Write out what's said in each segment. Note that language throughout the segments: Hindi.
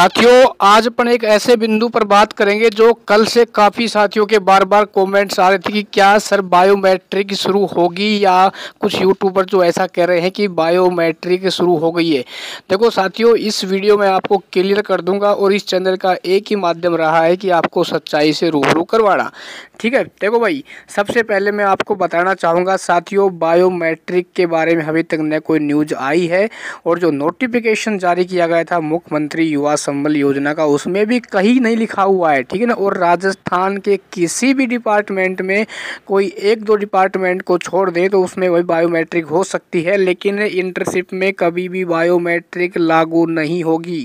साथियों आज अपन एक ऐसे बिंदु पर बात करेंगे जो कल से काफ़ी साथियों के बार बार कमेंट्स आ रहे थे कि क्या सर बायोमेट्रिक शुरू होगी या कुछ यूट्यूबर जो ऐसा कह रहे हैं कि बायोमेट्रिक शुरू हो गई है देखो साथियों इस वीडियो में आपको क्लियर कर दूंगा और इस चैनल का एक ही माध्यम रहा है कि आपको सच्चाई से रूबरू करवाना ठीक है देखो भाई सबसे पहले मैं आपको बताना चाहूँगा साथियों बायोमेट्रिक के बारे में अभी तक न कोई न्यूज आई है और जो नोटिफिकेशन जारी किया गया था मुख्यमंत्री युवा संबल योजना का उसमें भी कहीं नहीं लिखा हुआ है ठीक है ना और राजस्थान के किसी भी डिपार्टमेंट में कोई एक दो डिपार्टमेंट को छोड़ दे तो उसमें वही बायोमेट्रिक हो सकती है लेकिन इंटरशिप में कभी भी बायोमेट्रिक लागू नहीं होगी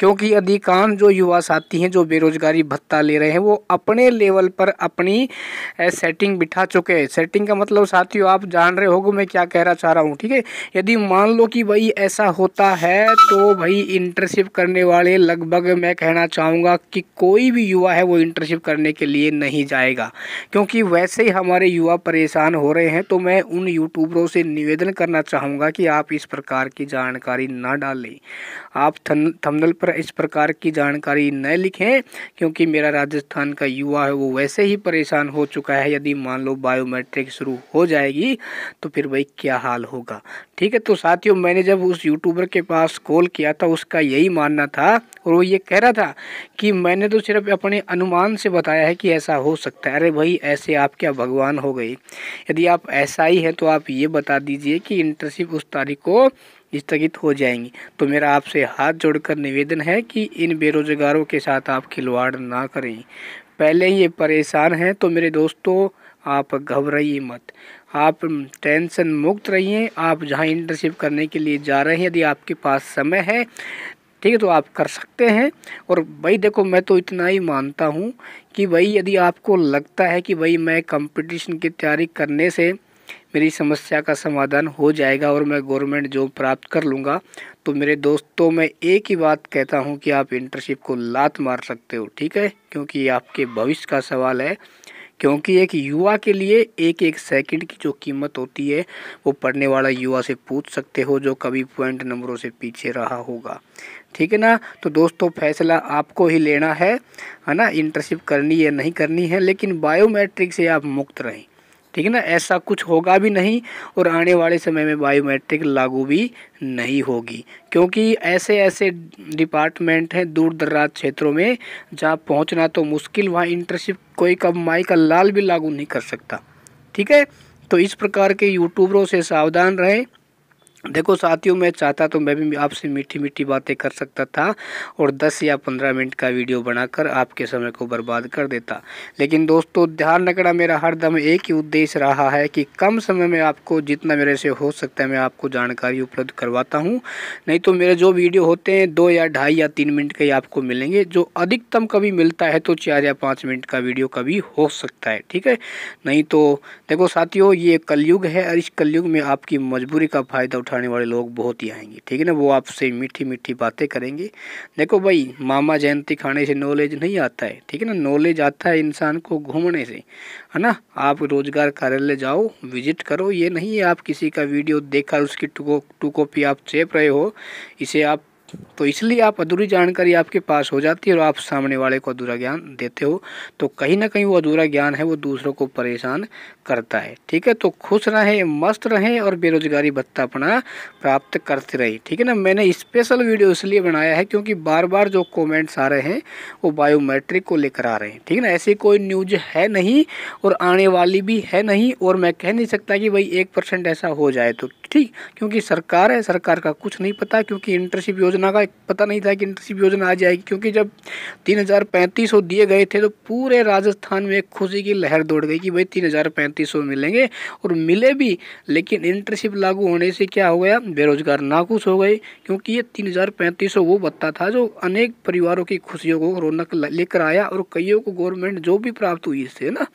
क्योंकि अधिकांश जो युवा साथी हैं जो बेरोजगारी भत्ता ले रहे हैं वो अपने लेवल पर अपनी सेटिंग बिठा चुके हैं सेटिंग का मतलब साथियों आप जान रहे हो मैं क्या कहना चाह रहा हूँ ठीक है यदि मान लो कि भाई ऐसा होता है तो भाई इंटर्नशिप करने वाले से लगभग मैं कहना चाहूँगा कि कोई भी युवा है वो इंटर्नशिप करने के लिए नहीं जाएगा क्योंकि वैसे ही हमारे युवा परेशान हो रहे हैं तो मैं उन यूट्यूबरों से निवेदन करना चाहूँगा कि आप इस प्रकार की जानकारी ना डालें आप थमनल पर इस प्रकार की जानकारी न लिखें क्योंकि मेरा राजस्थान का युवा है वो वैसे ही परेशान हो चुका है यदि मान लो बायोमेट्रिक शुरू हो जाएगी तो फिर भाई क्या हाल होगा ठीक है तो साथियों मैंने जब उस यूट्यूबर के पास कॉल किया था उसका यही मानना था और वो ये कह रहा था कि मैंने तो सिर्फ अपने अनुमान से बताया है कि ऐसा हो सकता है अरे भाई ऐसे आप क्या भगवान हो गए यदि आप ऐसा ही हैं तो आप ये बता दीजिए कि इंटर्नशिप उस तारीख को स्थगित हो जाएंगी तो मेरा आपसे हाथ जोड़कर निवेदन है कि इन बेरोजगारों के साथ आप खिलवाड़ ना करें पहले ये परेशान हैं तो मेरे दोस्तों आप घबराइए मत आप टेंशन मुक्त रहिए आप जहाँ इंटर्नशिप करने के लिए जा रहे हैं यदि आपके पास समय है ठीक है तो आप कर सकते हैं और भाई देखो मैं तो इतना ही मानता हूँ कि भाई यदि आपको लगता है कि भाई मैं कंपटीशन की तैयारी करने से मेरी समस्या का समाधान हो जाएगा और मैं गवर्नमेंट जॉब प्राप्त कर लूँगा तो मेरे दोस्तों मैं एक ही बात कहता हूँ कि आप इंटर्नशिप को लात मार सकते हो ठीक है क्योंकि आपके भविष्य का सवाल है क्योंकि एक युवा के लिए एक एक सेकंड की जो कीमत होती है वो पढ़ने वाला युवा से पूछ सकते हो जो कभी पॉइंट नंबरों से पीछे रहा होगा ठीक है ना तो दोस्तों फैसला आपको ही लेना है है ना इंटर्नशिप करनी है नहीं करनी है लेकिन बायोमेट्रिक से आप मुक्त रहें ठीक है ना ऐसा कुछ होगा भी नहीं और आने वाले समय में बायोमेट्रिक लागू भी नहीं होगी क्योंकि ऐसे ऐसे डिपार्टमेंट हैं दूर दराज क्षेत्रों में जहाँ पहुँचना तो मुश्किल वहाँ इंटर्नशिप कोई कब माई का लाल भी लागू नहीं कर सकता ठीक है तो इस प्रकार के यूट्यूबरों से सावधान रहें देखो साथियों मैं चाहता तो मैं भी आपसे मीठी मीठी बातें कर सकता था और 10 या 15 मिनट का वीडियो बनाकर आपके समय को बर्बाद कर देता लेकिन दोस्तों ध्यान रखना मेरा हर दम एक ही उद्देश्य रहा है कि कम समय में आपको जितना मेरे से हो सकता है मैं आपको जानकारी उपलब्ध करवाता हूँ नहीं तो मेरे जो वीडियो होते हैं दो या ढाई या तीन मिनट के आपको मिलेंगे जो अधिकतम कभी मिलता है तो चार या पाँच मिनट का वीडियो कभी हो सकता है ठीक है नहीं तो देखो साथियों ये कलयुग है और इस कलयुग में आपकी मजबूरी का फ़ायदा उठा उठाने वाले लोग बहुत ही आएंगे ठीक है ना वो आपसे मीठी मीठी बातें करेंगे देखो भाई मामा जयंती खाने से नॉलेज नहीं आता है ठीक है ना नॉलेज आता है इंसान को घूमने से है ना आप रोजगार कार्यालय जाओ विजिट करो ये नहीं है आप किसी का वीडियो देखकर उसकी टू कॉपी आप चेप रहे हो इसे आप तो इसलिए आप अधूरी जानकारी आपके पास हो जाती है और आप सामने वाले को अधूरा ज्ञान देते हो तो कहीं ना कहीं वो अधूरा ज्ञान है वो दूसरों को परेशान करता है ठीक है तो खुश रहें मस्त रहें और बेरोजगारी भत्ता अपना प्राप्त करते रहे ठीक है ना मैंने स्पेशल वीडियो इसलिए बनाया है क्योंकि बार बार जो कॉमेंट्स आ रहे हैं वो बायोमेट्रिक को लेकर आ रहे हैं ठीक है ना ऐसी कोई न्यूज है नहीं और आने वाली भी है नहीं और मैं कह नहीं सकता कि भाई एक परसेंट ऐसा हो जाए तो ठीक क्योंकि सरकार है सरकार का कुछ नहीं पता क्योंकि इंटर्नशिप योजना योजना का पता नहीं था कि इंटर्नशिप योजना आ जाएगी क्योंकि जब तीन हज़ार पैंतीस सौ दिए गए थे तो पूरे राजस्थान में एक खुशी की लहर दौड़ गई कि भाई तीन हज़ार पैंतीस सौ मिलेंगे और मिले भी लेकिन इंटर्नशिप लागू होने से क्या हो गया बेरोजगार नाखुश हो गए क्योंकि ये तीन हज़ार पैंतीस सौ वो भत्ता था जो अनेक परिवारों की खुशियों को रौनक लेकर आया और कईयों को गवर्नमेंट जॉब भी प्राप्त हुई इससे ना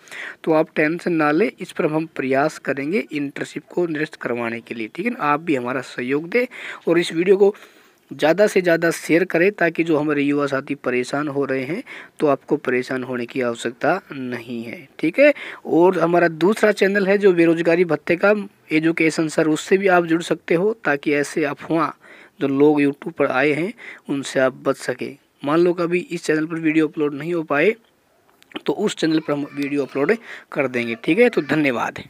तो आप टेंशन ना लें इस पर हम प्रयास करेंगे इंटर्नशिप को निरस्त करवाने के लिए ठीक है ना आप भी हमारा सहयोग दें और इस वीडियो को ज़्यादा से ज़्यादा शेयर करें ताकि जो हमारे युवा साथी परेशान हो रहे हैं तो आपको परेशान होने की आवश्यकता नहीं है ठीक है और हमारा दूसरा चैनल है जो बेरोजगारी भत्ते का एजुकेशन सर उससे भी आप जुड़ सकते हो ताकि ऐसे अफवाह जो लोग यूट्यूब पर आए हैं उनसे आप बच सकें मान लो कभी इस चैनल पर वीडियो अपलोड नहीं हो पाए तो उस चैनल पर हम वीडियो अपलोड कर देंगे ठीक है तो धन्यवाद